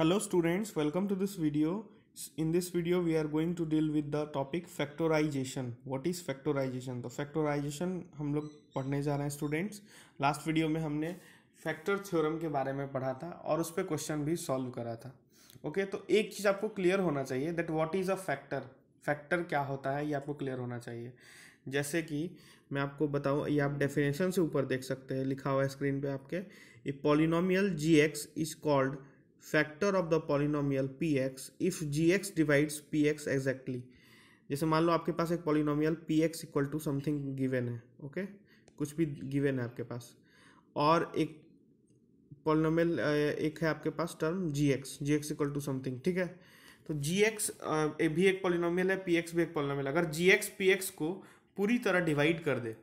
Hello students welcome to this video in this video we are going to deal with the topic factorisation what is factorisation तो factorisation हम लोग पढ़ने जा रहे हैं students last video में हमने फैक्टर थ्योरम के बारे में पढ़ा था और उस पर क्वेश्चन भी सॉल्व करा था ओके okay, तो एक चीज़ आपको क्लियर होना चाहिए that what is a factor factor क्या होता है ये आपको क्लियर होना चाहिए जैसे कि मैं आपको बताऊँ ये आप डेफिनेशन से ऊपर देख सकते हैं लिखा हुआ है स्क्रीन पर आपके a polynomial G X is called factor of the polynomial P X if G X divides P X exactly जैसे मान लो आपके पास एक polynomial P X equal to something given है ओके कुछ भी गिवेन है आपके पास और एक पॉलिनोमियल एक है आपके पास term G X G X equal to something ठीक है तो जी एक्स भी एक पॉलिनोमियल है पी एक्स भी एक पॉलिनोमियल अगर जी एक्स पी एक्स को पूरी तरह डिवाइड कर दे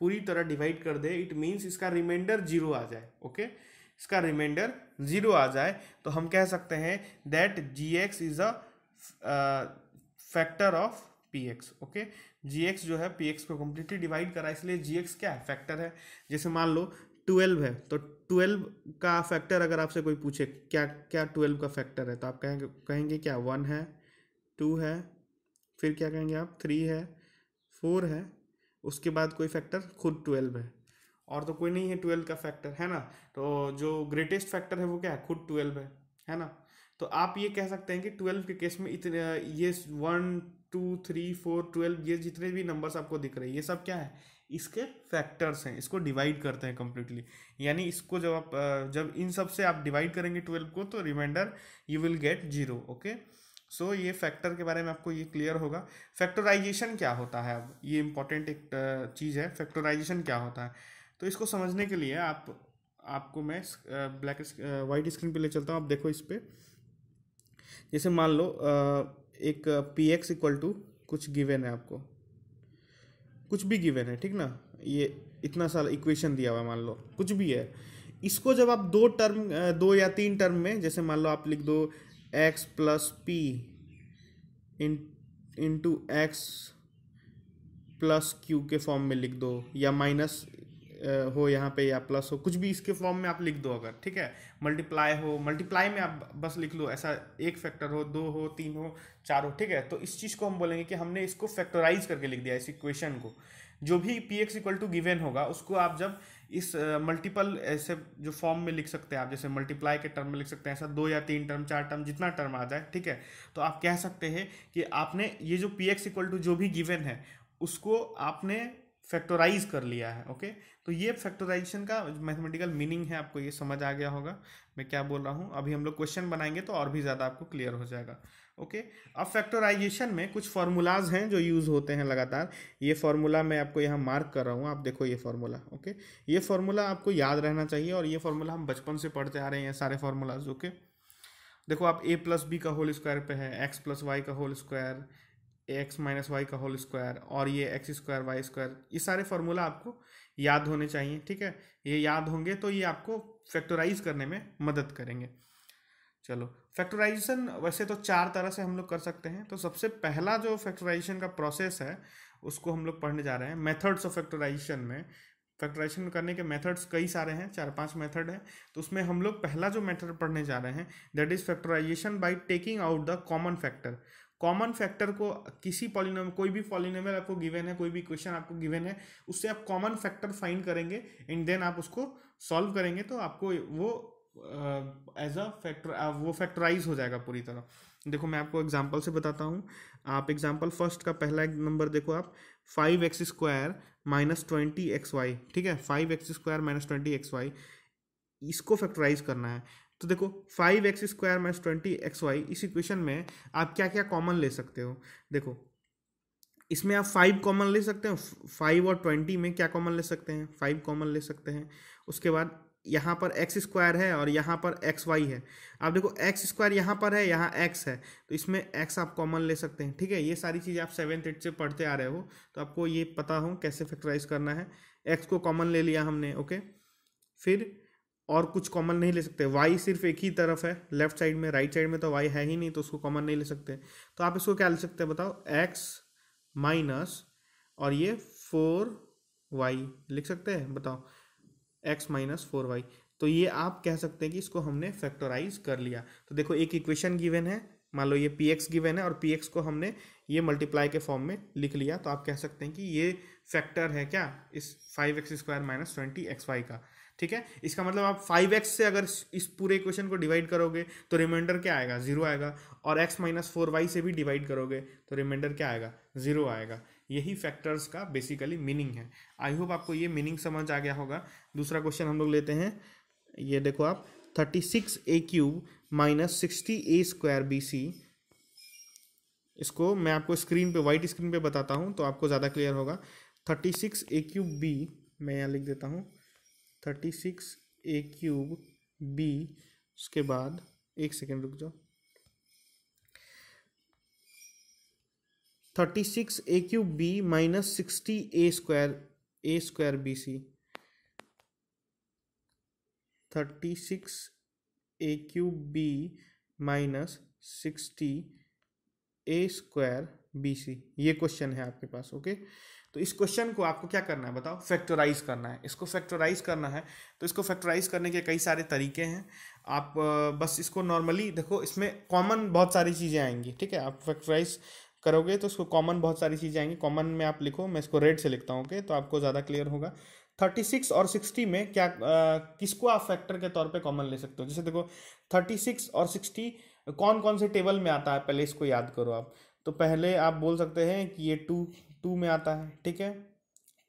पूरी तरह डिवाइड कर दे इट मीन्स इसका रिमाइंडर जीरो आ जाए ओके okay? इसका रिमाइंडर ज़ीरो आ जाए तो हम कह सकते हैं that G X is a factor of P X okay G X जो है पी एक्स को कम्प्लीटली डिवाइड करा इसलिए जी एक्स क्या है फैक्टर है जैसे मान लो ट्वेल्व है तो ट्वेल्व का फैक्टर अगर आपसे कोई पूछे क्या क्या ट्वेल्व का फैक्टर है तो आप कहेंगे कहेंगे क्या वन है टू है फिर क्या कहेंगे आप थ्री है फोर है उसके बाद कोई फैक्टर खुद ट्वेल्व है और तो कोई नहीं है ट्वेल्व का फैक्टर है ना तो जो ग्रेटेस्ट फैक्टर है वो क्या है खुद ट्वेल्व है है ना तो आप ये कह सकते हैं कि ट्वेल्व के केस में इतने ये one two three four twelve ये जितने भी नंबर्स आपको दिख रहे हैं ये सब क्या है इसके फैक्टर्स हैं इसको डिवाइड करते हैं कम्प्लीटली यानी इसको जब आप जब इन सब से आप डिवाइड करेंगे ट्वेल्व को तो remainder you will get zero okay so ये फैक्टर के बारे में आपको ये क्लियर होगा फैक्टराइजेशन क्या होता है अब ये इंपॉर्टेंट एक चीज़ है फैक्टराइजेशन क्या होता है तो इसको समझने के लिए आप आपको मैं ब्लैक वाइट स्क्रीन पे ले चलता हूँ आप देखो इस पर जैसे मान लो एक पी एक्स इक्वल टू कुछ गिवेन है आपको कुछ भी गिवेन है ठीक ना ये इतना सारा इक्वेशन दिया हुआ है मान लो कुछ भी है इसको जब आप दो टर्म दो या तीन टर्म में जैसे मान लो आप लिख दो X plus P in into X plus Q के फॉर्म में लिख दो या माइनस हो यहाँ पे या प्लस हो कुछ भी इसके फॉर्म में आप लिख दो अगर ठीक है मल्टीप्लाई हो मल्टीप्लाई में आप बस लिख लो ऐसा एक फैक्टर हो दो हो तीन हो चार हो ठीक है तो इस चीज़ को हम बोलेंगे कि हमने इसको फैक्टराइज करके लिख दिया इस इक्वेशन को जो भी P X equal to given होगा उसको आप जब इस मल्टीपल ऐसे जो फॉर्म में लिख सकते हैं आप जैसे मल्टीप्लाई के टर्म में लिख सकते हैं ऐसा दो या तीन टर्म चार टर्म जितना टर्म आ जाए ठीक है तो आप कह सकते हैं कि आपने ये जो पी एक्स इक्वल टू जो भी गिवेन है उसको आपने फैक्टोराइज कर लिया है ओके तो ये फैक्टोराइजेशन का मैथमेटिकल मीनिंग है आपको ये समझ आ गया होगा मैं क्या बोल रहा हूँ अभी हम लोग क्वेश्चन बनाएंगे तो और भी ज़्यादा आपको क्लियर हो जाएगा ओके अब फैक्टोराइजेशन में कुछ फार्मूलाज हैं जो यूज़ होते हैं लगातार ये फार्मूला मैं आपको यहाँ मार्क कर रहा हूँ आप देखो ये फार्मूला ओके ये फार्मूला आपको याद रहना चाहिए और ये फार्मूला हम बचपन से पढ़ते आ रहे हैं सारे फार्मूलाज ओके देखो आप ए प्लस बी का होल स्क्वायर पे है एक्स प्लस वाई का whole square X minus Y का होल स्क्वायर और ये एक्स स्क्वायर वाई स्क्वायर ये सारे फार्मूला आपको याद होने चाहिए ठीक है ये याद होंगे तो ये आपको फैक्टराइज करने में मदद करेंगे चलो फैक्टराइजेशन वैसे तो चार तरह से हम लोग कर सकते हैं तो सबसे पहला जो फैक्टराइजेशन का प्रोसेस है उसको हम लोग पढ़ने जा रहे हैं मेथड्स ऑफ फैक्टराइजेशन में फैक्टराइजेशन करने के मेथड्स कई सारे हैं चार पांच मेथड है तो उसमें हम लोग पहला जो मेथड पढ़ने जा रहे हैं that is factorisation by taking out the common factor common factor को किसी पॉलिनोम कोई भी पॉलिनोम आपको गिवन है कोई भी क्वेश्चन आपको गिवन है उससे आप कॉमन फैक्टर फाइंड करेंगे एंड देन आप उसको सॉल्व करेंगे तो आपको वो एज अ फैक्टर वो फैक्टराइज हो जाएगा पूरी तरह देखो मैं आपको एग्जाम्पल से बताता हूँ आप एग्जाम्पल फर्स्ट का पहला नंबर देखो आप five X square minus twenty X Y ठीक है five X square minus twenty X Y इसको फैक्टराइज करना है तो देखो five X square minus twenty X Y इस इक्वेशन में आप क्या क्या कॉमन ले सकते हो देखो इसमें आप फाइव कॉमन ले सकते हो फाइव और ट्वेंटी में क्या कॉमन ले सकते हैं फाइव कॉमन ले सकते हैं उसके बाद यहाँ पर एक्स स्क्वायर है और यहाँ पर एक्स वाई है आप देखो एक्स स्क्वायर यहाँ पर है यहाँ एक्स है तो इसमें एक्स आप कॉमन ले सकते हैं ठीक है ये सारी चीज़ें आप सेवेंथ एट से पढ़ते आ रहे हो तो आपको ये पता हो कैसे फैक्टराइज करना है एक्स को कॉमन ले लिया हमने ओके फिर और कुछ कॉमन नहीं ले सकते वाई सिर्फ एक ही तरफ है लेफ्ट साइड में राइट साइड में तो वाई है ही नहीं तो उसको कॉमन नहीं ले सकते तो आप इसको क्या ले सकते हैं बताओ एक्स माइनस और ये फोर वाई लिख सकते हैं बताओ एक्स माइनस फोर वाई तो ये आप कह सकते हैं कि इसको हमने फैक्टराइज कर लिया तो देखो एक इक्वेशन गिवन है मान लो ये पी एक्स गिवन है और पी एक्स को हमने ये मल्टीप्लाई के फॉर्म में लिख लिया तो आप कह सकते हैं कि ये फैक्टर है क्या इस five X square minus twenty X Y का ठीक है इसका मतलब आप फाइव एक्स से अगर इस पूरे इक्वेशन को डिवाइड करोगे तो रिमाइंडर क्या आएगा जीरो आएगा और एक्स माइनस फोर वाई से भी डिवाइड करोगे तो रिमाइंडर क्या आएगा जीरो आएगा यही फैक्टर्स का बेसिकली मीनिंग है आई होप आपको ये मीनिंग समझ आ गया होगा दूसरा क्वेश्चन हम लोग लेते हैं ये देखो आप thirty six A cube minus sixty A square B C इसको मैं आपको स्क्रीन पे वाइट स्क्रीन पे बताता हूँ तो आपको ज़्यादा क्लियर होगा thirty six A cube B मैं यहाँ लिख देता हूँ thirty six A cube B उसके बाद एक सेकेंड रुक जाओ thirty six A cube B minus sixty A square A square B C thirty six A cube B minus sixty A square B C ये क्वेश्चन है आपके पास okay तो इस क्वेश्चन को आपको क्या करना है बताओ फैक्टराइज करना है इसको फैक्टराइज करना है तो इसको फैक्टराइज करने के कई सारे तरीके हैं आप बस इसको नॉर्मली देखो इसमें कॉमन बहुत सारी चीज़ें आएंगी ठीक है आप फैक्टराइज करोगे तो उसको कॉमन बहुत सारी चीज़ें आएंगी कॉमन में आप लिखो मैं इसको रेड से लिखता हूँ ओके तो आपको ज़्यादा क्लियर होगा थर्टी सिक्स और सिक्सटी में क्या आ, किसको आप फैक्टर के तौर पे कॉमन ले सकते हो जैसे देखो थर्टी सिक्स और सिक्सटी कौन कौन से टेबल में आता है पहले इसको याद करो आप तो पहले आप बोल सकते हैं कि ये टू टू में आता है ठीक है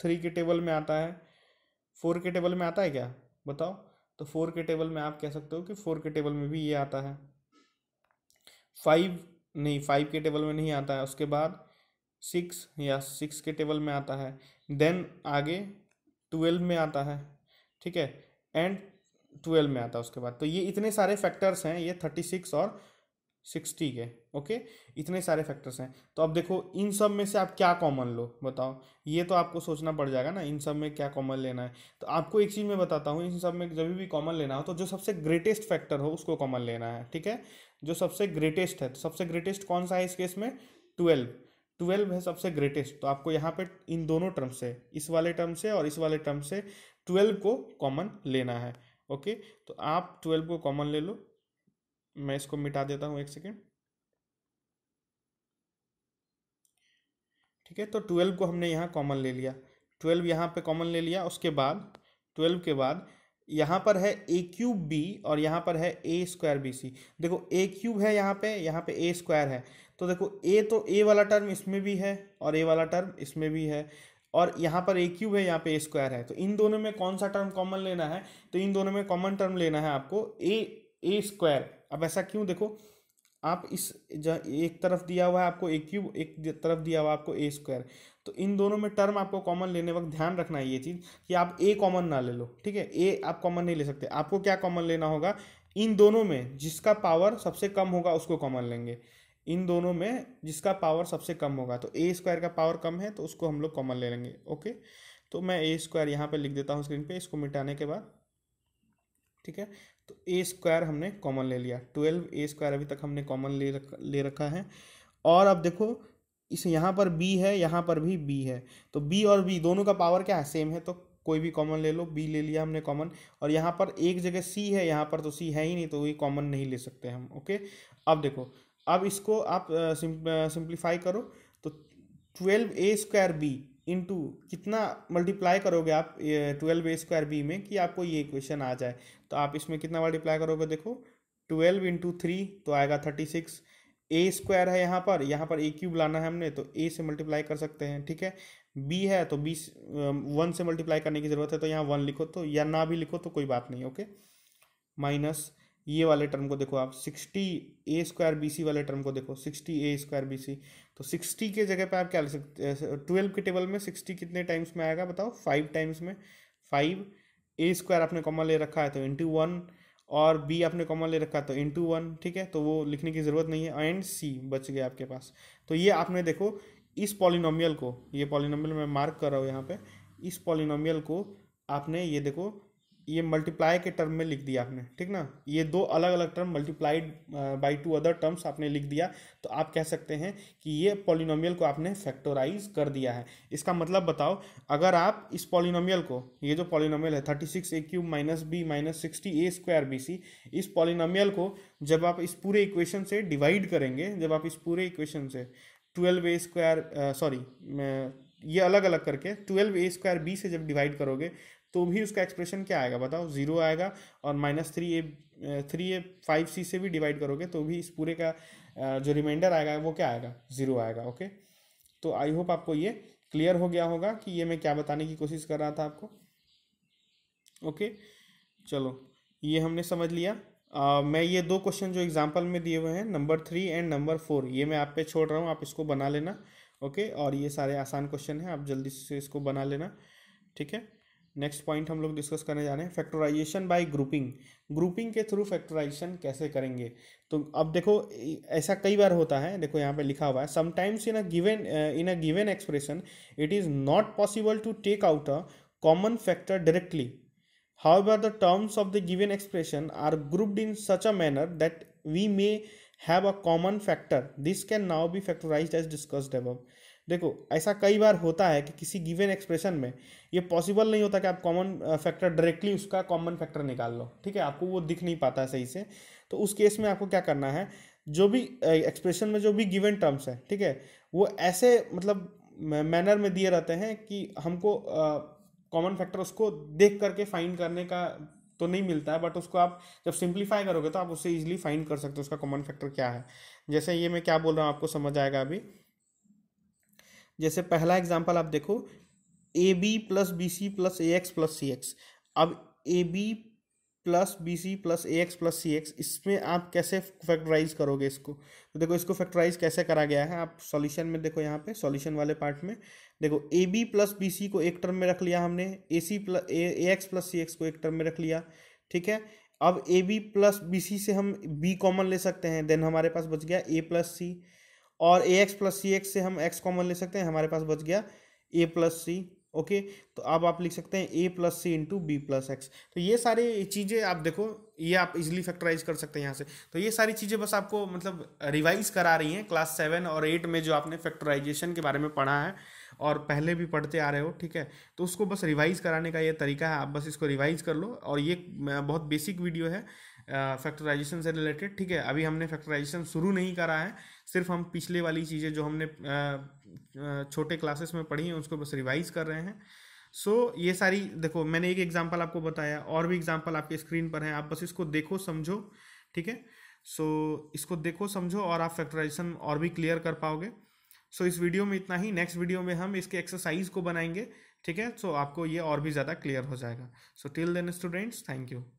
थ्री के टेबल में आता है फोर के टेबल में आता है क्या बताओ तो फोर के टेबल में आप कह सकते हो कि फोर के टेबल में भी ये आता है फाइव नहीं फाइव के टेबल में नहीं आता है उसके बाद सिक्स या सिक्स के टेबल में आता है देन आगे ट्वेल्व में आता है ठीक है एंड ट्वेल्व में आता है उसके बाद तो ये इतने सारे फैक्टर्स हैं ये थर्टी सिक्स और सिक्सटी के ओके इतने सारे फैक्टर्स हैं तो अब देखो इन सब में से आप क्या कॉमन लो बताओ ये तो आपको सोचना पड़ जाएगा ना इन सब में क्या कॉमन लेना है तो आपको एक चीज़ मैं बताता हूँ इन सब में जब भी कॉमन लेना हो तो जो सबसे ग्रेटेस्ट फैक्टर हो उसको कॉमन लेना है ठीक है जो सबसे ग्रेटेस्ट है तो सबसे ग्रेटेस्ट कौन सा है इस केस में ट्वेल्व ट्वेल्व है सबसे ग्रेटेस्ट तो आपको यहाँ पर इन दोनों टर्म से इस वाले टर्म से और इस वाले टर्म से ट्वेल्व को कॉमन लेना है ओके तो आप ट्वेल्व को कॉमन ले लो मैं इसको मिटा देता हूँ एक सेकेंड ठीक है तो ट्वेल्व को हमने यहाँ कॉमन ले लिया ट्वेल्व यहाँ पे कॉमन ले लिया उसके बाद ट्वेल्व के बाद यहाँ पर है ए क्यूब बी और यहाँ पर है ए स्क्वायर बी सी देखो ए क्यूब है यहाँ पे यहाँ पे ए स्क्वायर है तो देखो ए तो ए वाला टर्म इसमें भी है और ए वाला टर्म इसमें भी है और यहाँ पर ए क्यूब है यहाँ पे ए स्क्वायर है तो इन दोनों में कौन सा टर्म कॉमन लेना है तो इन दोनों में कॉमन टर्म लेना है आपको ए ए स्क्वायर अब ऐसा क्यों देखो आप इस एक तरफ दिया हुआ है आपको ए क्यूब एक तरफ दिया हुआ है आपको ए स्क्वायर तो इन दोनों में टर्म आपको कॉमन लेने वक्त ध्यान रखना है ये चीज़ कि आप ए कॉमन ना ले लो ठीक है ए आप कॉमन नहीं ले सकते आपको क्या कॉमन लेना होगा इन दोनों में जिसका पावर सबसे कम होगा उसको कॉमन लेंगे इन दोनों में जिसका पावर सबसे कम होगा तो ए स्क्वायर का पावर कम है तो उसको हम लोग कॉमन ले लेंगे ओके तो मैं ए स्क्वायर यहाँ पर लिख देता हूँ स्क्रीन पर इसको मिटाने के बाद ठीक है तो ए स्क्वायर हमने कॉमन ले लिया ट्वेल्व ए स्क्वायर अभी तक हमने कॉमन ले रख ले रखा है और अब देखो इस यहाँ पर बी है यहाँ पर भी बी है तो बी और बी दोनों का पावर क्या है सेम है तो कोई भी कॉमन ले लो बी ले लिया हमने कॉमन और यहाँ पर एक जगह सी है यहाँ पर तो सी है ही नहीं तो ये कॉमन नहीं ले सकते हम ओके अब देखो अब इसको आप सिंप्लीफाई uh, uh, करो तो twelve A square B into कितना मल्टीप्लाई करोगे आप ट्वेल्व ए स्क्वायर बी में कि आपको ये इक्वेशन आ जाए तो आप इसमें कितना मल्टीप्लाई करोगे देखो ट्वेल्व इंटू थ्री तो आएगा थर्टी सिक्स ए स्क्वायर है यहाँ पर यहाँ पर ए क्यूब लाना है हमने तो ए से मल्टीप्लाई कर सकते हैं ठीक है बी है तो बी वन से मल्टीप्लाई करने की ज़रूरत है तो यहाँ वन लिखो तो या ना भी लिखो तो कोई बात नहीं ओके माइनस ये वाले टर्म को देखो आप sixty A square B C वाले टर्म को देखो sixty A square B C तो सिक्सटी के जगह पे आप क्या ले सकते ट्वेल्व के टेबल में सिक्सटी कितने टाइम्स में आएगा बताओ फाइव टाइम्स में फाइव ए स्क्वायर आपने कॉमन ले रखा है तो इंटू वन और बी आपने कॉमन ले रखा है तो इंटू वन ठीक है तो वो लिखने की ज़रूरत नहीं है एंड सी बच गया आपके पास तो ये आपने देखो इस पॉलिनोमियल को ये पॉलिनोमियल मैं मार्क कर रहा हूँ यहाँ पे इस पॉलिनोमियल को आपने ये देखो ये मल्टीप्लाई के टर्म में लिख दिया आपने ठीक ना ये दो अलग अलग term multiplied by two other terms आपने लिख दिया तो आप कह सकते हैं कि ये पॉलिनोमियल को आपने फैक्टोराइज कर दिया है इसका मतलब बताओ अगर आप इस पॉलिनोमियल को ये जो पॉलिनोमियल है thirty six A cube minus B minus sixty A square B C इस पॉलिनोमियल को जब आप इस पूरे इक्वेशन से डिवाइड करेंगे जब आप इस पूरे इक्वेशन से ट्वेल्व ए स्क्वायर सॉरी ये अलग अलग करके ट्वेल्व ए स्क्वायर बी से जब डिवाइड करोगे तो भी उसका एक्सप्रेशन क्या आएगा बताओ जीरो आएगा और minus three A three A five C से भी डिवाइड करोगे तो भी इस पूरे का जो रिमाइंडर आएगा वो क्या आएगा जीरो आएगा ओके तो आई होप आपको ये क्लियर हो गया होगा कि ये मैं क्या बताने की कोशिश कर रहा था आपको ओके चलो ये हमने समझ लिया आ, मैं ये दो क्वेश्चन जो एग्जाम्पल में दिए हुए हैं number three and number four ये मैं आप पे छोड़ रहा हूँ आप इसको बना लेना ओके और ये सारे आसान क्वेश्चन हैं आप जल्दी से इसको बना लेना ठीक है नेक्स्ट पॉइंट हम लोग डिस्कस करने जा रहे हैं फैक्टराइजेशन बाय ग्रुपिंग ग्रुपिंग के थ्रू फैक्टराइजेशन कैसे करेंगे तो अब देखो ऐसा कई बार होता है देखो यहाँ पे लिखा हुआ है sometimes in a given in a given expression it is not possible to take out a common factor directly how the terms of the given expression are grouped in such a manner that we may have a common factor this can now be factorise as discussed above देखो ऐसा कई बार होता है कि किसी given expression में ये possible नहीं होता कि आप कॉमन फैक्टर डायरेक्टली उसका कॉमन फैक्टर निकाल लो ठीक है आपको वो दिख नहीं पाता है सही से तो उस केस में आपको क्या करना है जो भी एक्सप्रेशन में जो भी गिवन टर्म्स हैं ठीक है वो ऐसे मतलब मैनर में दिए रहते हैं कि हमको कॉमन फैक्टर उसको देख करके फाइंड करने का तो नहीं मिलता है बट उसको आप जब सिंप्लीफाई करोगे तो आप उससे इजीली फाइंड कर सकते हो उसका कॉमन फैक्टर क्या है जैसे ये मैं क्या बोल रहा हूँ आपको समझ आएगा अभी जैसे पहला एग्जाम्पल आप देखो A B plus B C plus A X plus C X अब A B plus B C plus A X plus C X इसमें आप कैसे फैक्टराइज करोगे इसको तो देखो इसको फैक्टराइज कैसे करा गया है आप सॉल्यूशन में देखो यहाँ पे सॉल्यूशन वाले पार्ट में देखो A B plus B C को एक टर्म में रख लिया हमने A C plus A X plus C X को एक टर्म में रख लिया ठीक है अब A B plus B C से हम बी कॉमन ले सकते हैं देन हमारे पास बच गया ए प्लस सी और A X plus C X से हम एक्स कॉमन ले सकते हैं हमारे पास बच गया ए प्लस सी ओके तो अब आप लिख सकते हैं A plus C into B plus X तो ये सारी चीज़ें आप देखो ये आप इजीली फैक्टराइज कर सकते हैं यहाँ से तो ये सारी चीज़ें बस आपको मतलब रिवाइज करा रही हैं क्लास सेवन और एट में जो आपने फैक्टराइजेशन के बारे में पढ़ा है और पहले भी पढ़ते आ रहे हो ठीक है तो उसको बस रिवाइज कराने का ये तरीका है आप बस इसको रिवाइज कर लो और ये बहुत बेसिक वीडियो है फैक्टराइजेशन से रिलेटेड ठीक है अभी हमने फैक्टराइजेशन शुरू नहीं करा है सिर्फ हम पिछले वाली चीज़ें जो हमने छोटे क्लासेस में पढ़ी हैं उसको बस रिवाइज कर रहे हैं सो so, ये सारी देखो मैंने एक एग्जांपल आपको बताया और भी एग्जांपल आपके स्क्रीन पर है आप बस इसको देखो समझो ठीक है सो so, इसको देखो समझो और आप फैक्टराइजेशन और भी क्लियर कर पाओगे सो so, इस वीडियो में इतना ही नेक्स्ट वीडियो में हम इसके एक्सरसाइज को बनाएंगे ठीक है सो so, आपको ये और भी ज़्यादा क्लियर हो जाएगा so till then students thank you